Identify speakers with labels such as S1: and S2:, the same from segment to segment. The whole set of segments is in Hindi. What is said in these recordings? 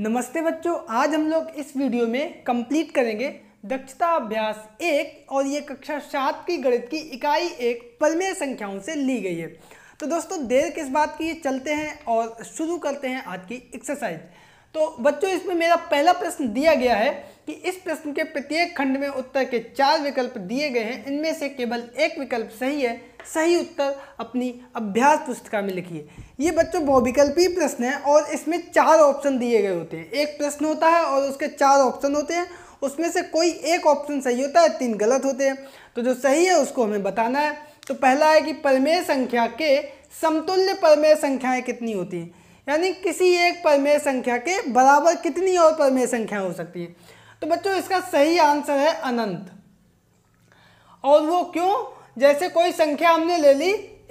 S1: नमस्ते बच्चों आज हम लोग इस वीडियो में कंप्लीट करेंगे दक्षता अभ्यास एक और ये कक्षा सात की गणित की इकाई एक परमेय संख्याओं से ली गई है तो दोस्तों देर किस बात की चलते हैं और शुरू करते हैं आज की एक्सरसाइज तो बच्चों इसमें मेरा पहला प्रश्न दिया गया है कि इस प्रश्न के प्रत्येक खंड में उत्तर के चार विकल्प दिए गए हैं इनमें से केवल एक विकल्प सही है सही उत्तर अपनी अभ्यास पुस्तिका में लिखिए ये बच्चों बहुविकल्पी प्रश्न है और इसमें चार ऑप्शन दिए गए होते हैं एक प्रश्न होता है और उसके चार ऑप्शन होते हैं उसमें से कोई एक ऑप्शन सही होता है तीन गलत होते हैं तो जो सही है उसको हमें बताना है तो पहला है कि परमेय संख्या के समतुल्य परमेय संख्याएँ कितनी होती हैं यानी किसी एक परमेय संख्या के बराबर कितनी और परमेय संख्या हो सकती है तो बच्चों इसका सही आंसर है अनंत और वो क्यों जैसे कोई संख्या हमने ले ली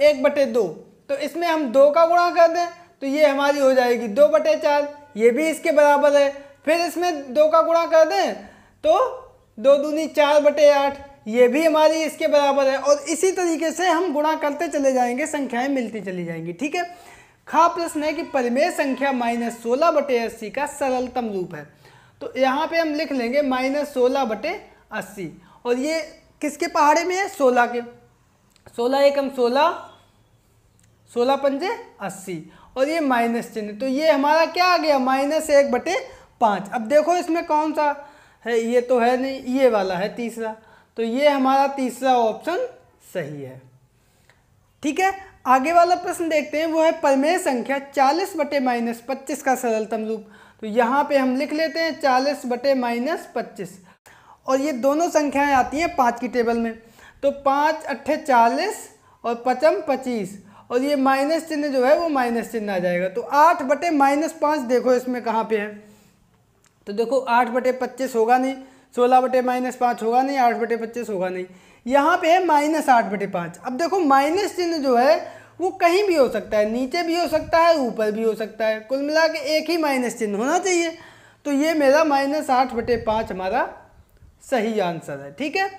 S1: एक बटे दो तो इसमें हम दो का गुणा कर दें तो ये हमारी हो जाएगी दो बटे चार ये भी इसके बराबर है फिर इसमें दो का गुणा कर दें तो दो दूनी चार बटे आठ ये भी हमारी इसके बराबर है और इसी तरीके से हम गुणा करते चले जाएंगे संख्याएं मिलती चली जाएंगी ठीक है खा प्रश्न है कि परिमेय संख्या माइनस सोलह बटे अस्सी का सरलतम रूप है तो यहाँ पे हम लिख लेंगे माइनस सोलह बटे अस्सी और ये किसके पहाड़े में है सोलह के सोलह एकम सोलह सोलह पंजे अस्सी और ये माइनस चिन्ह तो ये हमारा क्या आ गया माइनस एक बटे पाँच अब देखो इसमें कौन सा है ये तो है नहीं ये वाला है तीसरा तो ये हमारा तीसरा ऑप्शन सही है ठीक है आगे वाला प्रश्न देखते हैं वो है परमेय संख्या चालीस बटे माइनस पच्चीस का सरलतम रूप तो यहाँ पे हम लिख लेते हैं चालीस बटे माइनस पच्चीस और ये दोनों संख्याएं आती हैं पाँच की टेबल में तो पाँच अट्ठे चालीस और पचम पच्चीस और ये माइनस चिन्ह जो है वो माइनस चिन्ह आ जाएगा तो आठ बटे माइनस पाँच देखो इसमें कहाँ पे है तो देखो आठ बटे पच्चीस होगा नहीं सोलह बटे माइनस पाँच होगा नहीं आठ बटे पच्चीस होगा नहीं यहाँ पे है माइनस आठ बटे पाँच अब देखो माइनस चिन्ह जो है वो कहीं भी हो सकता है नीचे भी हो सकता है ऊपर भी हो सकता है कुल मिला के एक ही माइनस चिन्ह होना चाहिए तो ये मेरा माइनस आठ बटे पाँच हमारा सही आंसर है ठीक है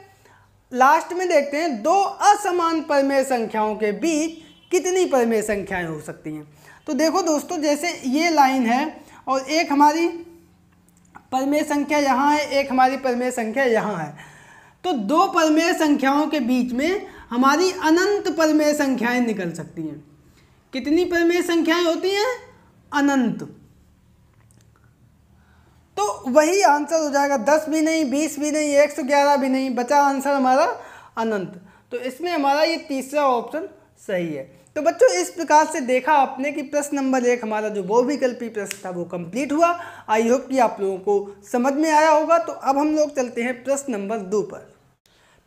S1: लास्ट में देखते हैं दो असमान परमेय संख्याओं के बीच कितनी परमेय संख्याएं हो सकती हैं तो देखो दोस्तों जैसे ये लाइन है और एक हमारी परमेय संख्या यहाँ है एक हमारी परमेय संख्या यहाँ है तो दो परमेय संख्याओं के बीच में हमारी अनंत परमेय संख्याएं निकल सकती हैं कितनी परमेय संख्याएं होती हैं अनंत तो वही आंसर हो जाएगा दस भी नहीं बीस भी नहीं एक सौ ग्यारह भी नहीं बचा आंसर हमारा अनंत तो इसमें हमारा ये तीसरा ऑप्शन सही है तो बच्चों इस प्रकार से देखा आपने कि प्रश्न नंबर एक हमारा जो बहुविकल्पी प्रश्न था वो कंप्लीट हुआ आई होप कि आप लोगों को समझ में आया होगा तो अब हम लोग चलते हैं प्रश्न नंबर दो पर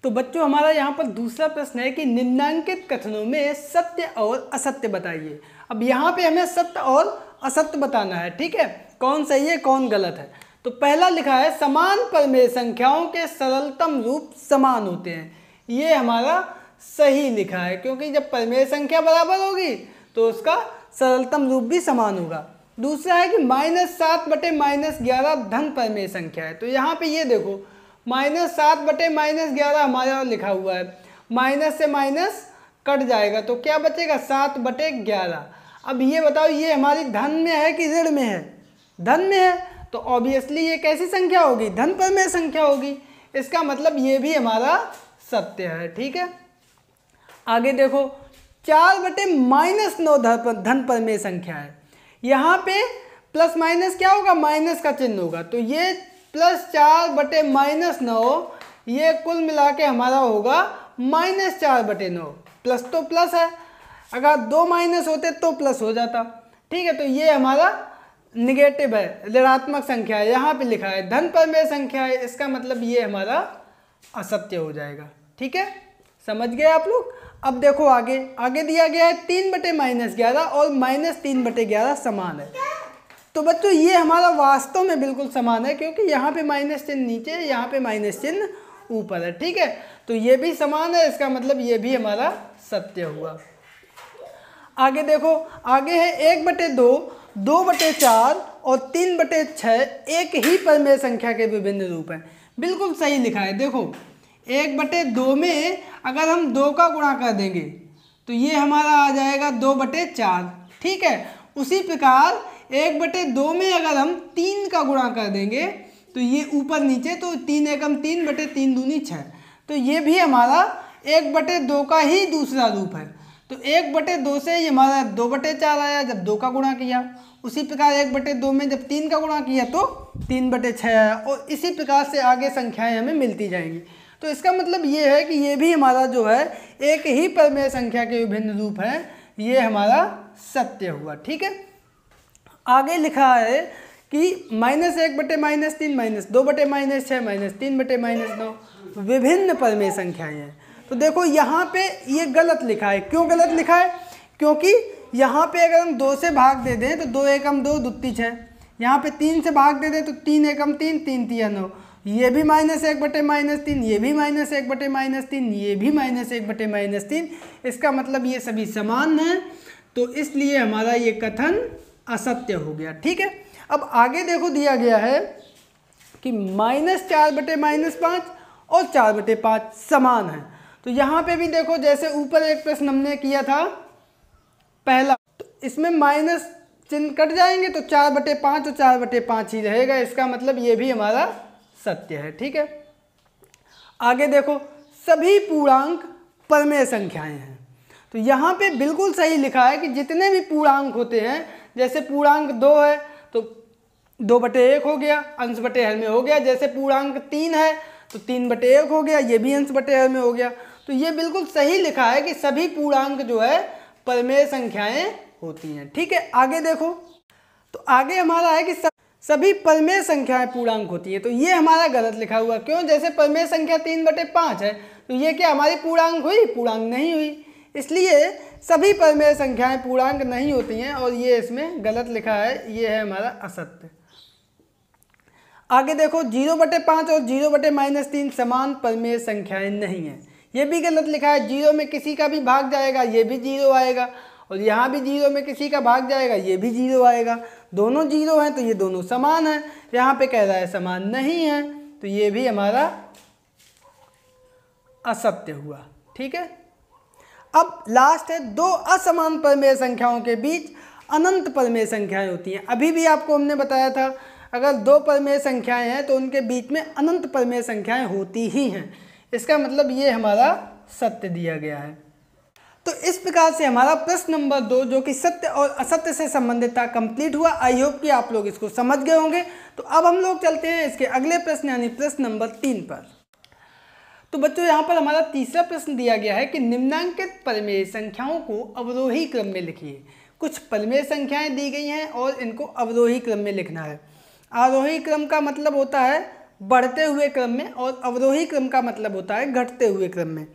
S1: तो बच्चों हमारा यहाँ पर दूसरा प्रश्न है कि निम्नांकित कथनों में सत्य और असत्य बताइए अब यहाँ पे हमें सत्य और असत्य बताना है ठीक है कौन सही है कौन गलत है तो पहला लिखा है समान पर में संख्याओं के सरलतम रूप समान होते हैं ये हमारा सही लिखा है क्योंकि जब परिमेय संख्या बराबर होगी तो उसका सरलतम रूप भी समान होगा दूसरा है कि माइनस सात बटे माइनस ग्यारह धन परमेय संख्या है तो यहाँ पे ये देखो माइनस सात बटे माइनस ग्यारह हमारे यहाँ लिखा हुआ है माइनस से माइनस कट जाएगा तो क्या बचेगा सात बटे ग्यारह अब ये बताओ ये हमारी धन में है कि ऋण में है धन में है तो ऑब्वियसली ये कैसी संख्या होगी धन परमेय संख्या होगी इसका मतलब ये भी हमारा सत्य है ठीक है आगे देखो चार बटे माइनस नौ धन परमेय संख्या है यहाँ पे प्लस माइनस क्या होगा माइनस का चिन्ह होगा तो ये प्लस चार बटे माइनस नौ ये कुल मिला के हमारा होगा माइनस चार बटे नौ प्लस तो प्लस है अगर दो माइनस होते तो प्लस हो जाता ठीक है तो ये हमारा निगेटिव है ऋणात्मक संख्या है यहाँ पे लिखा है धन परमेय संख्या है इसका मतलब ये हमारा असत्य हो जाएगा ठीक है समझ गए आप लोग अब देखो आगे आगे दिया गया है तीन बटे माइनस ग्यारह और माइनस तीन बटे ग्यारह समान है तो बच्चों ये हमारा वास्तव में बिल्कुल समान है क्योंकि यहाँ पे माइनस चिन्ह नीचे है यहाँ पे माइनस चिन्ह ऊपर है ठीक है तो ये भी समान है इसका मतलब ये भी हमारा सत्य हुआ आगे देखो आगे है एक बटे दो दो बटे चार और तीन बटे छः एक ही परमेय संख्या के विभिन्न रूप हैं बिल्कुल सही लिखा है देखो एक बटे दो में अगर हम दो का गुणा कर देंगे तो ये हमारा आ जाएगा दो बटे चार ठीक है उसी प्रकार एक बटे दो में अगर हम तीन का गुणा कर देंगे तो ये ऊपर नीचे तो तीन एकम तीन बटे तीन दूनी छः तो ये भी हमारा एक बटे दो का ही दूसरा रूप है तो एक बटे दो से ये हमारा दो बटे चार आया जब दो का गुणा किया उसी प्रकार एक बटे दो में जब तीन का गुणा किया तो तीन बटे छः आया और इसी प्रकार से आगे संख्याएं हमें मिलती जाएंगी तो इसका मतलब ये है कि ये भी हमारा जो है एक ही परमेय संख्या के विभिन्न रूप हैं ये हमारा सत्य हुआ ठीक है आगे लिखा है कि माइनस एक बटे माइनस तीन माइनस दो बटे माइनस छः माइनस तीन बटे माइनस नौ विभिन्न परमेय संख्याएं हैं तो देखो यहाँ पे ये गलत लिखा है क्यों गलत लिखा है क्योंकि यहाँ पे अगर हम दो से भाग दे दें तो दो एकम दो दुत्ती छः यहाँ पे तीन से भाग दे दें तो तीन एकम तीन तीन तीन नौ ये भी माइनस एक बटे माइनस तीन ये भी माइनस एक बटे माइनस तीन ये भी माइनस एक बटे माइनस तीन इसका मतलब ये सभी समान हैं तो इसलिए हमारा ये कथन असत्य हो गया ठीक है अब आगे देखो दिया गया है कि माइनस चार बटे माइनस पाँच और चार बटे पाँच समान हैं तो यहाँ पे भी देखो जैसे ऊपर एक प्रश्न हमने किया था पहला तो इसमें माइनस चिन्ह कट जाएंगे तो चार बटे पाँच और चार बटे पाँच ही रहेगा इसका मतलब ये भी हमारा सत्य है ठीक है आगे देखो सभी पूर्णांक परमेय संख्याएं हैं तो यहाँ पे बिल्कुल सही लिखा है कि जितने भी पूर्णांक होते हैं जैसे पूर्णांक दो है तो दो बटे एक हो गया अंश बटे हल में हो गया जैसे पूर्णांक तीन है तो तीन बटे एक हो गया ये भी अंश बटे हल में हो गया तो ये बिल्कुल सही लिखा है कि सभी पूर्णांक जो है परमेय संख्याएं होती हैं ठीक है आगे देखो तो आगे हमारा है कि सब सभी परमेय संख्याएं पूर्णांक होती है तो ये हमारा गलत लिखा हुआ क्यों जैसे परमेय संख्या तीन बटे पाँच है तो ये क्या हमारी पूर्णांक हुई पूर्णांक नहीं हुई इसलिए सभी परमेय संख्याएं पूर्णांक नहीं होती हैं और ये इसमें गलत लिखा है ये है हमारा असत्य आगे देखो जीरो बटे पाँच और जीरो बटे माइनस तीन समान परमेय संख्याएं नहीं हैं ये भी गलत लिखा है जीरो में किसी का भी भाग जाएगा ये भी जीरो आएगा और यहाँ भी जीरो में किसी का भाग जाएगा ये भी जीरो आएगा दोनों जीरो हैं तो ये दोनों समान हैं यहाँ पे कह रहा है समान नहीं है तो ये भी हमारा असत्य हुआ ठीक है अब लास्ट है दो असमान परमेय संख्याओं के बीच अनंत परमेय संख्याएं होती हैं अभी भी आपको हमने बताया था अगर दो परमेय संख्याएं हैं तो उनके बीच में अनंत परमेय संख्याएं होती ही हैं इसका मतलब ये हमारा सत्य दिया गया है तो इस प्रकार से हमारा प्रश्न नंबर दो जो कि सत्य और असत्य से संबंधित था कंप्लीट हुआ आई होप कि आप लोग इसको समझ गए होंगे तो अब हम लोग चलते हैं इसके अगले प्रश्न यानी प्रश्न नंबर तीन पर तो बच्चों यहाँ पर हमारा तीसरा प्रश्न दिया गया है कि निम्नांकित परमेय संख्याओं को अवरोही क्रम में लिखिए कुछ परमेय संख्याएं दी गई हैं और इनको अवरोही क्रम में लिखना है आरोही क्रम का मतलब होता है बढ़ते हुए क्रम में और अवरोही क्रम का मतलब होता है घटते हुए क्रम में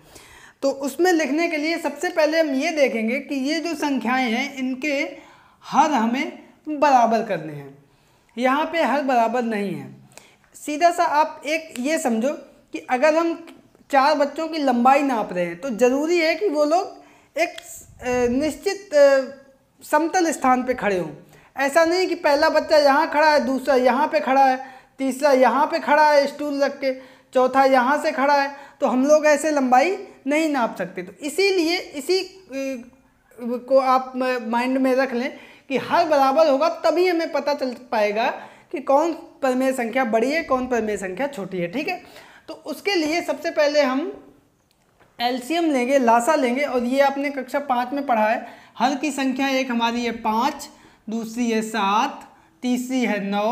S1: तो उसमें लिखने के लिए सबसे पहले हम ये देखेंगे कि ये जो संख्याएं हैं इनके हर हमें बराबर करने हैं यहाँ पे हर बराबर नहीं है सीधा सा आप एक ये समझो कि अगर हम चार बच्चों की लंबाई नाप रहे हैं तो ज़रूरी है कि वो लोग एक निश्चित समतल स्थान पे खड़े हों ऐसा नहीं कि पहला बच्चा यहाँ खड़ा है दूसरा यहाँ पे खड़ा है तीसरा यहाँ पे खड़ा है स्टूल रख के चौथा यहाँ से खड़ा है तो हम लोग ऐसे लंबाई नहीं नाप सकते तो इसीलिए इसी को आप माइंड में रख लें कि हर बराबर होगा तभी हमें पता चल पाएगा कि कौन परमेय संख्या बड़ी है कौन परमेय संख्या छोटी है ठीक है तो उसके लिए सबसे पहले हम एलसीएम लेंगे लासा लेंगे और ये आपने कक्षा पाँच में पढ़ा है हर की संख्या एक हमारी है पाँच दूसरी है सात तीसरी है नौ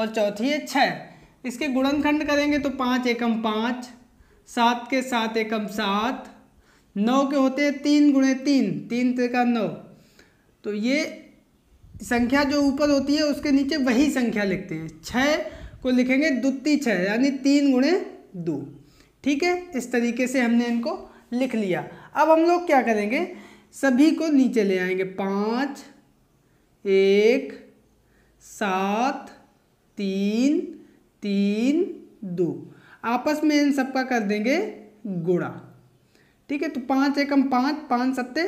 S1: और चौथी है छः इसके गुणनखंड करेंगे तो पाँच एकम पाँच सात के सात एकम सात नौ के होते हैं तीन गुणे तीन तीन का नौ तो ये संख्या जो ऊपर होती है उसके नीचे वही संख्या लिखते हैं छः को लिखेंगे द्वितीय छः यानी तीन गुणे दो ठीक है इस तरीके से हमने इनको लिख लिया अब हम लोग क्या करेंगे सभी को नीचे ले आएंगे पाँच एक सात तीन तीन दो आपस में इन सबका कर देंगे गुड़ा ठीक है तो पाँच एकम पाँच पाँच सत्ते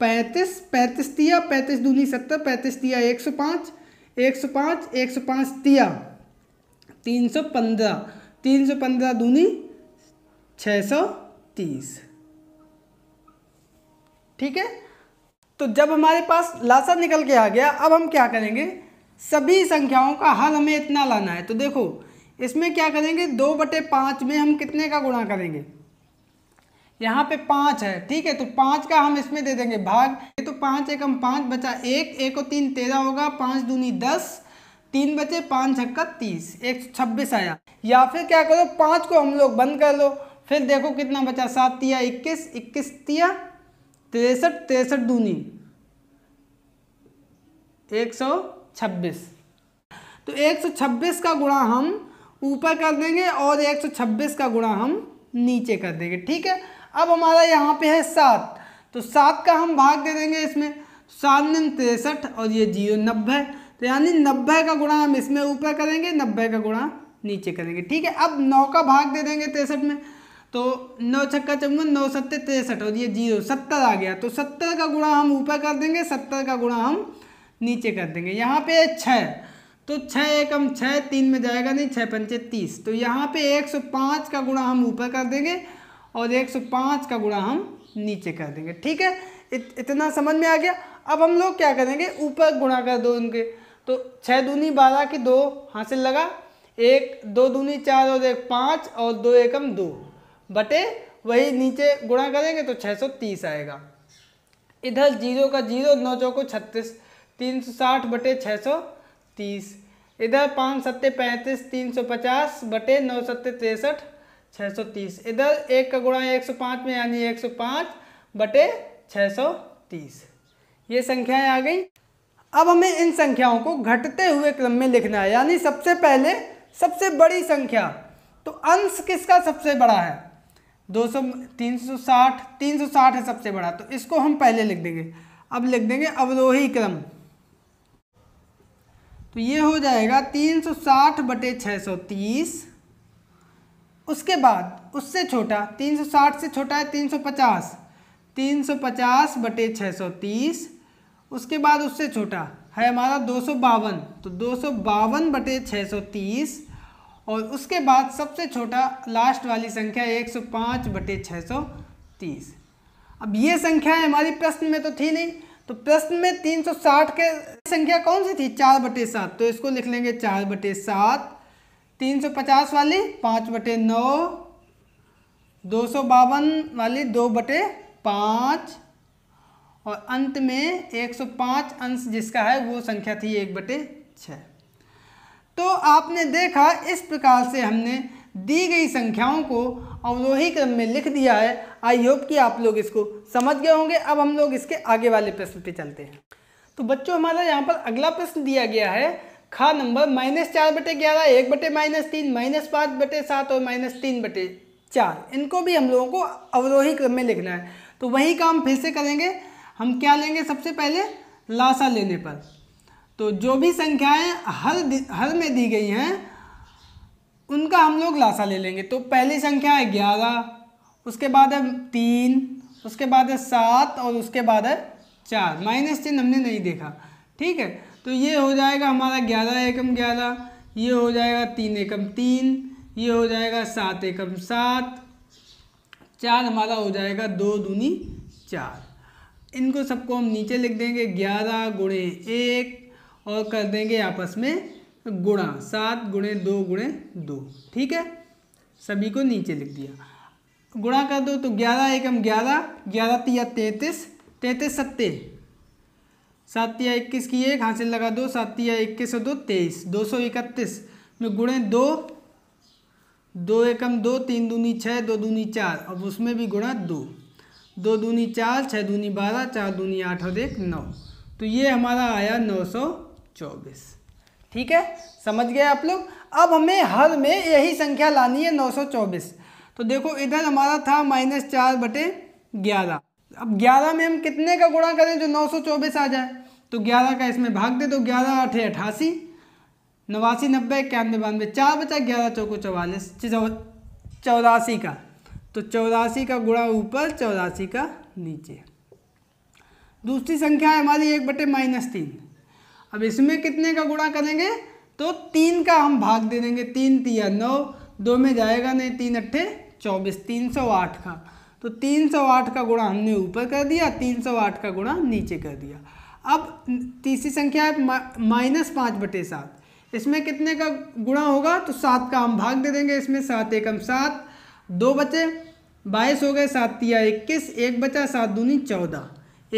S1: पैंतीस पैंतीस तिया पैंतीस दूनी सत्तर पैंतीस तिया एक सौ पाँच एक सौ पाँच एक सौ पाँच तिया तीन सौ पंद्रह तीन सौ पंद्रह दूनी छः सौ तीस ठीक है तो जब हमारे पास लासा निकल के आ गया अब हम क्या करेंगे सभी संख्याओं का हल हमें इतना लाना है तो देखो इसमें क्या करेंगे दो बटे पाँच में हम कितने का गुणा करेंगे यहाँ पे पाँच है ठीक है तो पाँच का हम इसमें दे देंगे भाग ये तो पाँच हम पाँच बचा एक एक और तीन तेरह होगा पाँच दूनी दस तीन बचे पाँच छक्का तीस एक सौ छब्बीस आया या फिर क्या करो पाँच को हम लोग बंद कर लो फिर देखो कितना बचा सात तिया इक्कीस इक्कीस तिया तिरसठ तिरसठ दूनी एक सौ छब्बीस तो एक सौ छब्बीस का गुणा हम ऊपर कर देंगे और 126 का गुणा हम नीचे कर देंगे ठीक है अब हमारा यहाँ पे है सात तो सात का हम भाग दे देंगे इसमें तो सात दिन तिरसठ और ये जीरो नब्बे तो यानी नब्बे का गुणा हम इसमें ऊपर करेंगे नब्बे का गुणा नीचे करेंगे ठीक है अब नौ का भाग दे देंगे तिरसठ में तो नौ छक्का चौवन नौ सत्तर तिरसठ और ये जीरो सत्तर आ गया तो सत्तर का गुणा हम ऊपर कर देंगे सत्तर का गुणा हम नीचे कर देंगे यहाँ पे छः तो छः एकम छः तीन में जाएगा नहीं छः पंचे तीस तो यहाँ पे पाँच का गुणा हम ऊपर कर देंगे और एक सौ पाँच का गुणा हम नीचे कर देंगे ठीक है इत, इतना समझ में आ गया अब हम लोग क्या करेंगे ऊपर गुणा कर दो उनके तो छः दूनी बारह के दो हासिल लगा एक दो दूनी चार और एक पाँच और दो एकम दो बटे वही नीचे गुणा करेंगे तो छः सौ तीस आएगा इधर जीरो का जीरो नौ चौको छत्तीस तीन सौ साठ बटे छः सौ तीस इधर पाँच सत्ते पैंतीस तीन सौ पचास बटे नौ सत्ते तिरसठ छः सौ तीस इधर एक का गुणा एक सौ पाँच में यानी एक सौ पाँच बटे छः सौ तीस ये संख्याएं आ गई अब हमें इन संख्याओं को घटते हुए क्रम में लिखना है यानी सबसे पहले सबसे बड़ी संख्या तो अंश किसका सबसे बड़ा है दो सौ तीन सौ साठ तीन सौ साठ है सबसे बड़ा तो इसको हम पहले लिख देंगे अब लिख देंगे अवरोही क्रम तो ये हो जाएगा तीन सौ साठ बटे छः सौ तीस उसके बाद उससे छोटा तीन सौ साठ से छोटा है तीन सौ पचास तीन सौ पचास बटे छः सौ तीस उसके बाद उससे छोटा है हमारा दो सौ बावन तो दो सौ बावन बटे छः सौ तीस और उसके बाद सबसे छोटा लास्ट वाली संख्या एक सौ पाँच बटे छः सौ तीस अब ये संख्या हमारी प्रश्न में तो थी नहीं तो प्रश्न में 360 के संख्या कौन सी थी चार बटे सात तो इसको लिख लेंगे चार बटे सात तीन सौ पचास वाली पाँच बटे नौ दो सौ बावन वाली दो बटे पाँच और अंत में 105 अंश जिसका है वो संख्या थी एक बटे छः तो आपने देखा इस प्रकार से हमने दी गई संख्याओं को अवरोही क्रम में लिख दिया है आई होप कि आप लोग इसको समझ गए होंगे अब हम लोग इसके आगे वाले प्रश्न पे चलते हैं तो बच्चों हमारा यहाँ पर अगला प्रश्न दिया गया है खा नंबर माइनस चार बटे ग्यारह एक बटे माइनस तीन माइनस पाँच बटे सात और माइनस तीन बटे चार इनको भी हम लोगों को अवरोही क्रम में लिखना है तो वही काम फिर से करेंगे हम क्या लेंगे सबसे पहले लाशा लेने पर तो जो भी संख्याएं हर हर में दी गई हैं उनका हम लोग लासा ले लेंगे तो पहली संख्या है ग्यारह उसके बाद है तीन उसके बाद है सात और उसके बाद है चार माइनस चिन्ह हमने नहीं देखा ठीक है तो ये हो जाएगा हमारा ग्यारह एकम ग्यारह ये हो जाएगा तीन एकम तीन ये हो जाएगा सात एकम सात चार हमारा हो जाएगा दो दूनी चार इनको सबको हम नीचे लिख देंगे ग्यारह गुणे एक और कर देंगे आपस में गुणा सात गुणे दो गुणे दो ठीक है सभी को नीचे लिख दिया गुणा कर दो तो ग्यारह एकम ग्यारह ग्यारह तिया तैतीस तैंतीस सत्ते सात या इक्कीस की एक हासिल लगा दो सात या इक्कीस और दो तेईस दो सौ इकतीस में गुणे दो दो एकम दो तीन दूनी छः दो दूनी चार अब उसमें भी गुणा दो दो दूनी चार छः दूनी बारह चार दूनी आठ और एक नौ तो ये हमारा आया नौ सौ चौबीस ठीक है समझ गए आप लोग अब हमें हर में यही संख्या लानी है 924 तो देखो इधर हमारा था माइनस चार बटे ग्यारह अब ग्यारह में हम कितने का गुणा करें जो 924 आ जाए तो ग्यारह का इसमें भाग दे दो ग्यारह आठे अठासी नवासी नब्बे इक्यानवे बानवे चार बचा ग्यारह चौको चौवालीस चौरासी का तो चौरासी का गुणा ऊपर चौरासी का नीचे दूसरी संख्या है हमारी एक बटे माइनस तीन अब इसमें कितने का गुणा करेंगे तो तीन का हम भाग दे देंगे तीन तिया नौ दो में जाएगा नहीं तीन अट्ठे चौबीस तीन सौ आठ का तो तीन सौ आठ का गुणा हमने ऊपर कर दिया तीन सौ आठ का गुणा नीचे कर दिया अब तीसरी संख्या है माइनस पाँच बटे सात इसमें कितने का गुणा होगा तो सात का हम भाग दे देंगे इसमें सात एकम सात दो बचे बाईस हो गए सात तिया इक्कीस एक बचा सात दूनी चौदह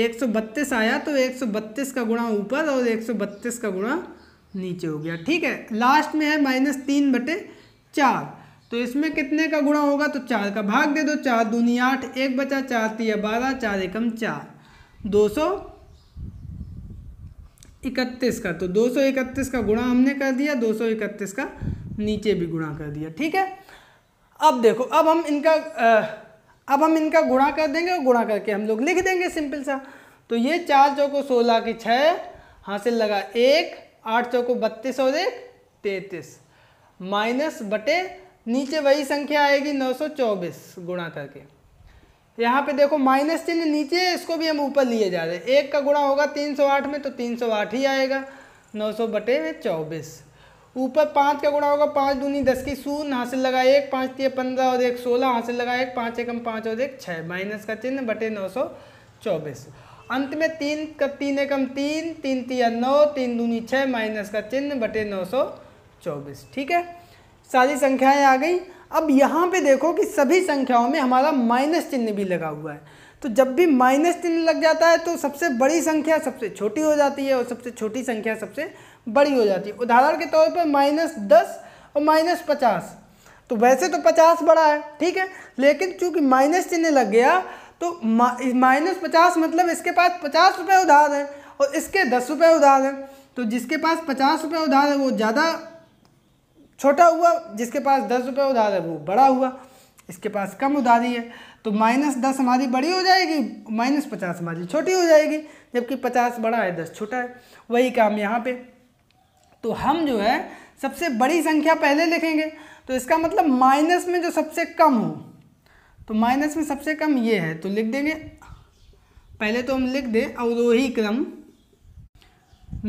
S1: एक सौ बत्तीस आया तो एक सौ बत्तीस का गुणा ऊपर और एक सौ बत्तीस का गुणा नीचे हो गया ठीक है लास्ट में है माइनस तीन बटे चार तो इसमें कितने का गुणा होगा तो चार का भाग दे दो चार दूनी आठ एक बचा चार तीया बारह चार एकम चार दो सौ इकतीस का तो दो सौ इकतीस का गुणा हमने कर दिया दो सौ इकतीस का नीचे भी गुणा कर दिया ठीक है अब देखो अब हम इनका आ, अब हम इनका गुणा कर देंगे और गुणा करके हम लोग लिख देंगे सिंपल सा तो ये चार चौको सोलह की छः हासिल लगा एक आठ चौको बत्तीस और एक तैतीस माइनस बटे नीचे वही संख्या आएगी नौ सौ चौबीस गुणा करके यहाँ पे देखो माइनस चिन्ह नीचे है इसको भी हम ऊपर लिए जा रहे हैं एक का गुणा होगा तीन सौ आठ में तो तीन सौ आठ ही आएगा नौ सौ बटे में चौबीस ऊपर पाँच का गुणा होगा पाँच दूनी दस की शून्य हासिल लगा एक पाँच तीन पंद्रह और एक सोलह हासिल लगा एक पाँच एकम पाँच और एक छः माइनस का चिन्ह बटे नौ सौ चौबीस अंत में तीन का तीन एकम तीन तीन तिया नौ तीन दूनी छः माइनस का चिन्ह बटे नौ सौ चौबीस ठीक है सारी संख्याएं आ गई अब यहाँ पर देखो कि सभी संख्याओं में हमारा माइनस चिन्ह भी लगा हुआ है तो जब भी माइनस चिन्ह लग जाता है तो सबसे बड़ी संख्या सबसे छोटी हो जाती है और सबसे छोटी संख्या सबसे बड़ी हो जाती है उदाहरण के तौर पर माइनस दस और माइनस पचास तो वैसे तो पचास बड़ा है ठीक है लेकिन चूंकि माइनस चिन्ह लग गया तो माइनस पचास मतलब इसके पास पचास रुपये उधार है और इसके दस रुपये उधार है तो जिसके पास पचास रुपये उधार है वो ज़्यादा छोटा हुआ जिसके पास दस रुपये उधार है वो बड़ा हुआ इसके पास कम उधारी है तो माइनस दस हमारी बड़ी हो जाएगी माइनस पचास हमारी छोटी हो जाएगी जबकि पचास बड़ा है दस छोटा है वही काम यहाँ पे तो हम जो है सबसे बड़ी संख्या पहले लिखेंगे तो इसका मतलब माइनस में जो सबसे कम हो तो माइनस में सबसे कम ये है तो लिख देंगे पहले तो हम लिख दें अवरोही क्रम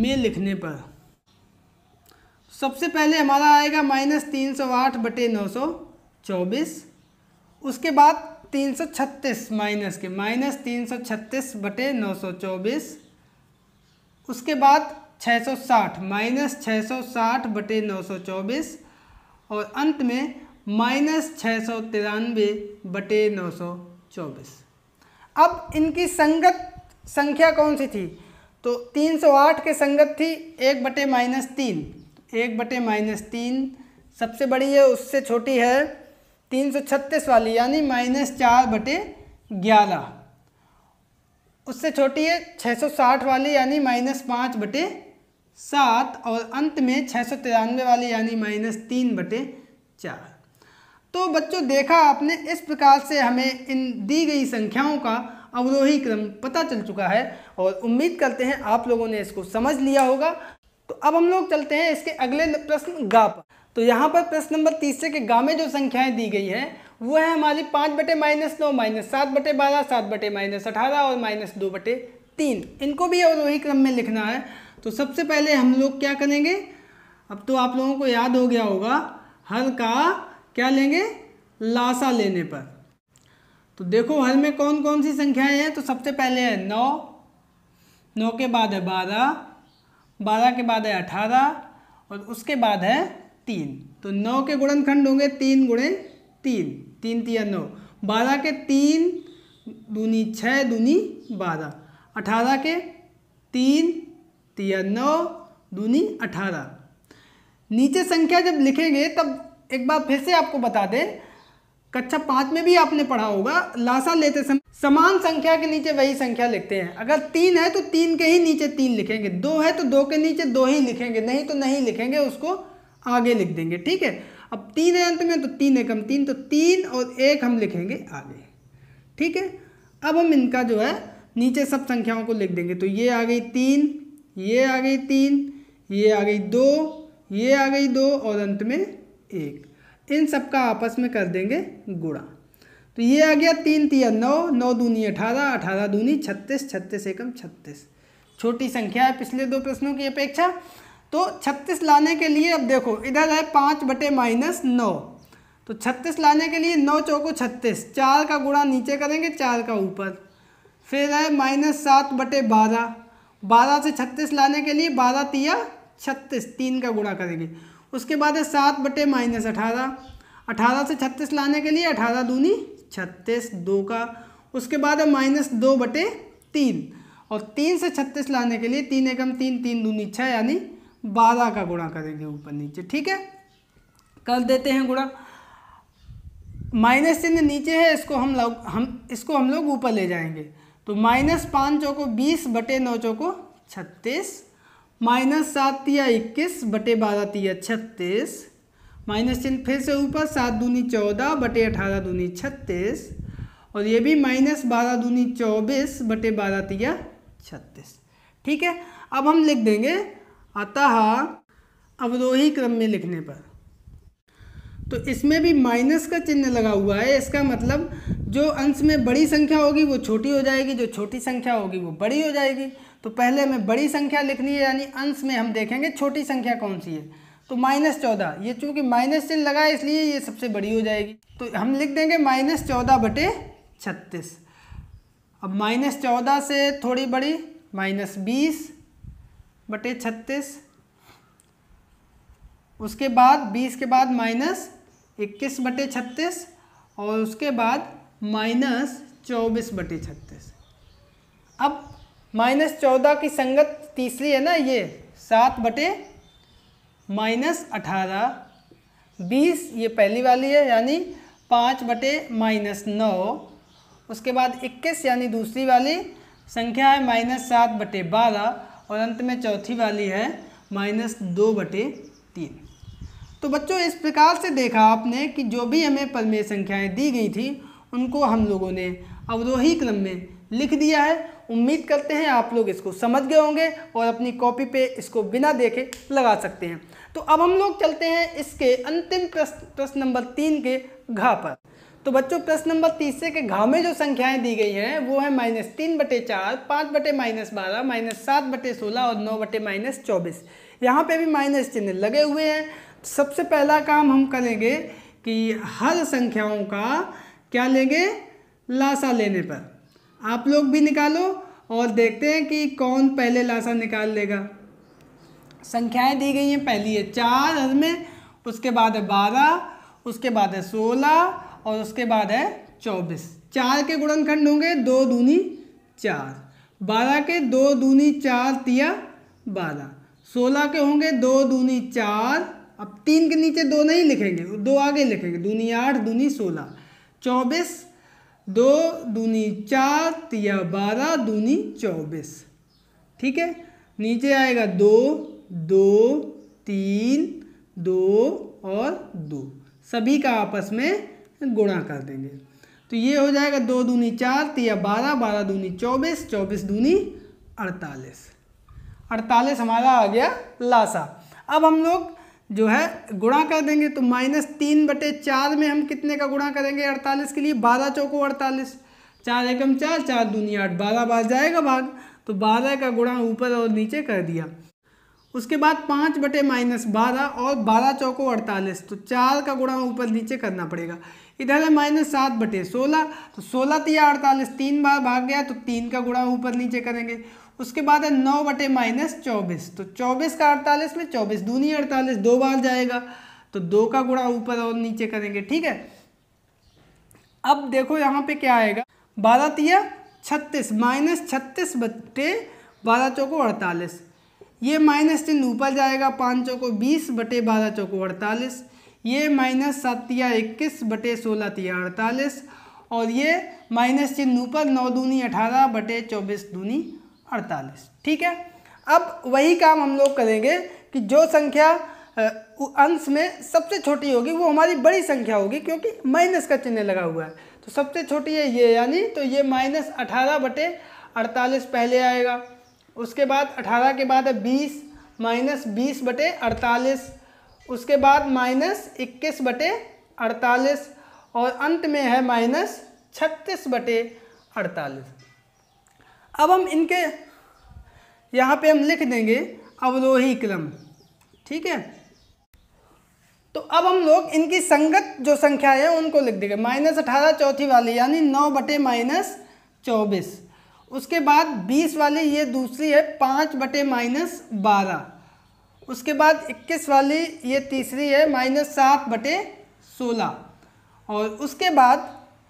S1: में लिखने पर सबसे पहले हमारा आएगा माइनस तीन सौ आठ बटे नौ सौ चौबीस उसके बाद तीन सौ छत्तीस माइनस के माइनस तीन सौ छत्तीस बटे नौ सौ चौबीस उसके बाद छः सौ साठ माइनस छः सौ साठ बटे नौ सौ चौबीस और अंत में माइनस छः सौ तिरानवे बटे नौ सौ चौबीस अब इनकी संगत संख्या कौन सी थी तो 308 के संगत थी एक बटे माइनस तीन एक बटे माइनस तीन सबसे बड़ी है उससे छोटी है 336 वाली यानी माइनस चार बटे ग्यारह उससे छोटी है 660 वाली यानी माइनस पाँच बटे सात और अंत में छः सौ तिरानवे वाले यानी माइनस तीन बटे चार तो बच्चों देखा आपने इस प्रकार से हमें इन दी गई संख्याओं का अवरोही क्रम पता चल चुका है और उम्मीद करते हैं आप लोगों ने इसको समझ लिया होगा तो अब हम लोग चलते हैं इसके अगले प्रश्न गा पर तो यहाँ पर प्रश्न नंबर तीसरे के गा में जो संख्याएं दी गई हैं वो है हमारी पाँच बटे माइनस नौ माइनस सात बटे बारह सात बटे माइनस अठारह और माइनस दो बटे तीन इनको भी अवरोही क्रम में लिखना है तो सबसे पहले हम लोग क्या करेंगे अब तो आप लोगों को याद हो गया होगा हर का क्या लेंगे लासा लेने पर तो देखो हर में कौन कौन सी संख्याएं हैं तो सबसे पहले है नौ नौ के बाद है बारह बारह के बाद है अठारह और उसके बाद है तीन तो नौ के गुणनखंड होंगे तीन गुणे तीन तीन तीन नौ बारह के तीन दूनी छः दूनी बारह अठारह के तीन तिया नौ दूनी अठारह नीचे संख्या जब लिखेंगे तब एक बार फिर से आपको बता दें कक्षा पाँच में भी आपने पढ़ा होगा लासा लेते समय समान संख्या के नीचे वही संख्या लिखते हैं अगर तीन है तो तीन के ही नीचे तीन लिखेंगे दो है तो दो के नीचे दो ही लिखेंगे नहीं तो नहीं लिखेंगे उसको आगे लिख देंगे ठीक है अब तीन है अंत में तो तीन एकम तीन तो तीन और एक हम लिखेंगे आगे ठीक है अब हम इनका जो है नीचे सब संख्याओं को लिख देंगे तो ये आ गई तीन ये आ गई तीन ये आ गई दो ये आ गई दो और अंत में एक इन सब का आपस में कर देंगे गुणा तो ये आ गया तीन तिया नौ नौ दूनी अठारह अठारह दूनी छत्तीस छत्तीस एकम छत्तीस छोटी संख्या है पिछले दो प्रश्नों की अपेक्षा तो छत्तीस लाने के लिए अब देखो इधर है पाँच बटे माइनस नौ तो छत्तीस लाने के लिए नौ चौको छत्तीस चार का गुणा नीचे करेंगे चार का ऊपर फिर है माइनस सात बटे बारह बारह से छत्तीस लाने के लिए बारह तिया छत्तीस तीन का गुणा करेंगे उसके बाद है सात बटे माइनस अठारह अठारह से छत्तीस लाने के लिए अठारह दूनी छत्तीस दो का उसके बाद है माइनस दो बटे तीन और तीन से छत्तीस लाने के लिए तीन एकम तीन तीन दूनी छः यानी बारह का गुणा करेंगे ऊपर नीचे ठीक है कर देते हैं गुणा माइनस चिन्ह नीचे है इसको हम लोग हम इसको हम लोग ऊपर ले जाएंगे तो माइनस पाँच चौको बीस बटे नौ चौको छत्तीस माइनस सात तिया इक्कीस बटे बारह तिया छत्तीस माइनस चिन्ह फिर से ऊपर सात दूनी चौदह बटे अठारह दूनी छत्तीस और ये भी माइनस बारह दूनी चौबीस बटे बारह तिया छत्तीस ठीक है अब हम लिख देंगे अतः अवरोही क्रम में लिखने पर तो इसमें भी माइनस का चिन्ह लगा हुआ है इसका मतलब जो अंश में बड़ी संख्या होगी वो छोटी हो जाएगी जो छोटी संख्या होगी वो बड़ी हो जाएगी तो पहले हमें बड़ी संख्या लिखनी है यानी अंश में हम देखेंगे छोटी संख्या कौन सी है तो माइनस चौदह ये चूँकि माइनस चिन्ह लगा है इसलिए ये सबसे बड़ी हो जाएगी तो हम लिख देंगे माइनस चौदह बटे छत्तीस अब माइनस चौदह से थोड़ी बड़ी माइनस बीस बटे छत्तीस उसके बाद बीस के बाद माइनस इक्कीस बटे छत्तीस और उसके बाद माइनस चौबीस बटे छत्तीस अब माइनस चौदह की संगत तीसरी है ना ये सात बटे माइनस अठारह बीस ये पहली वाली है यानी पाँच बटे माइनस नौ उसके बाद इक्कीस यानी दूसरी वाली संख्या है माइनस सात बटे बारह और अंत में चौथी वाली है माइनस दो बटे तीन तो बच्चों इस प्रकार से देखा आपने कि जो भी हमें परमेय संख्याएं दी गई थी उनको हम लोगों ने अवरोही क्रम में लिख दिया है उम्मीद करते हैं आप लोग इसको समझ गए होंगे और अपनी कॉपी पे इसको बिना देखे लगा सकते हैं तो अब हम लोग चलते हैं इसके अंतिम प्रश्न प्रश्न नंबर तीन के घा पर तो बच्चों प्रश्न नंबर तीसरे के घा में जो संख्याएं दी गई हैं वो है माइनस तीन बटे चार पाँच बटे माइनस बारह माइनस सात बटे सोलह और नौ बटे माइनस चौबीस यहाँ पर भी माइनस चिन्ह लगे हुए हैं सबसे पहला काम हम करेंगे कि हर संख्याओं का क्या लेंगे लासा लेने पर आप लोग भी निकालो और देखते हैं कि कौन पहले लासा निकाल लेगा संख्याएं दी गई हैं पहली है चार हर में उसके बाद है बारह उसके बाद है सोलह और उसके बाद है चौबीस चार के गुणनखंड होंगे दो दूनी चार बारह के दो दूनी चार तिया बारह सोलह के होंगे दो दूनी चार अब तीन के नीचे दो नहीं लिखेंगे दो आगे लिखेंगे दूनी आठ दूनी सोलह चौबीस दो दूनी चार तिया बारह दूनी चौबीस ठीक है नीचे आएगा दो दो तीन दो और दो सभी का आपस में गुणा कर देंगे तो ये हो जाएगा दो दूनी चार तिया बारह बारह दूनी चौबीस चौबीस दूनी अड़तालीस अड़तालीस हमारा आ गया लासा अब हम लोग जो है गुणा कर देंगे तो माइनस तीन बटे चार में हम कितने का गुणा करेंगे अड़तालीस के लिए बारह चौको अड़तालीस चार एकम चार चार दूनिया आठ बारह बार जाएगा भाग तो बारह का गुणा ऊपर और नीचे कर दिया उसके बाद पाँच बटे माइनस बारह और बारह चौको अड़तालीस तो चार का गुणा ऊपर नीचे करना पड़ेगा इधर है माइनस सात बटे सोलह तो सोलह तिया तो अड़तालीस तीन बार भाग गया तो तीन का गुणा ऊपर नीचे करेंगे उसके बाद है नौ बटे माइनस चौबीस तो चौबीस का अड़तालीस में चौबीस दूनी अड़तालीस दो बार जाएगा तो दो का गुणा ऊपर और नीचे करेंगे ठीक है अब देखो यहाँ पे क्या आएगा बारह तिया छत्तीस माइनस छत्तीस बटे बारह चौको अड़तालीस ये माइनस चिन्ह ऊपर जाएगा पाँच चौको बीस बटे बारह चौको अड़तालीस ये माइनस सात तिया इक्कीस बटे सोलह तिया अड़तालीस और ये माइनस चिन्ह ऊपर नौ दूनी अठारह बटे चौबीस दूनी अड़तालीस ठीक है अब वही काम हम लोग करेंगे कि जो संख्या अंश में सबसे छोटी होगी वो हमारी बड़ी संख्या होगी क्योंकि माइनस का चिन्ह लगा हुआ है तो सबसे छोटी है ये यानी तो ये माइनस अठारह बटे अड़तालीस पहले आएगा उसके बाद अठारह के बाद है बीस माइनस बीस बटे अड़तालीस उसके बाद माइनस इक्कीस बटे अड़तालीस और अंत में है माइनस छत्तीस बटे अड़तालीस अब हम इनके यहाँ पे हम लिख देंगे अवरोही क्रम ठीक है तो अब हम लोग इनकी संगत जो संख्या है उनको लिख देंगे माइनस अठारह चौथी वाली यानी नौ बटे माइनस चौबीस उसके बाद बीस वाली ये दूसरी है पाँच बटे माइनस बारह उसके बाद इक्कीस वाली ये तीसरी है माइनस सात बटे सोलह और उसके बाद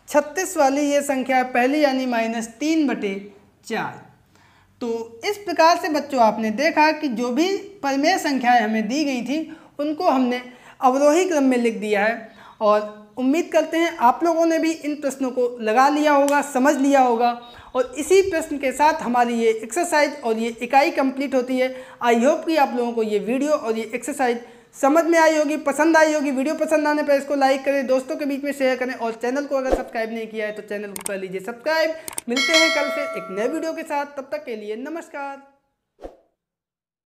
S1: छत्तीस वाली ये संख्या है पहली यानी माइनस तीन बटे चार तो इस प्रकार से बच्चों आपने देखा कि जो भी परिमेय संख्याएं हमें दी गई थी उनको हमने अवरोही क्रम में लिख दिया है और उम्मीद करते हैं आप लोगों ने भी इन प्रश्नों को लगा लिया होगा समझ लिया होगा और इसी प्रश्न के साथ हमारी ये एक्सरसाइज और ये इकाई कंप्लीट होती है आई होप कि आप लोगों को ये वीडियो और ये एक्सरसाइज समझ में आई होगी पसंद आई होगी वीडियो पसंद आने पर इसको लाइक करें दोस्तों के बीच में शेयर करें और चैनल को अगर सब्सक्राइब नहीं किया है तो चैनल को कर लीजिए सब्सक्राइब मिलते हैं कल फिर एक नए वीडियो के साथ तब तक के लिए नमस्कार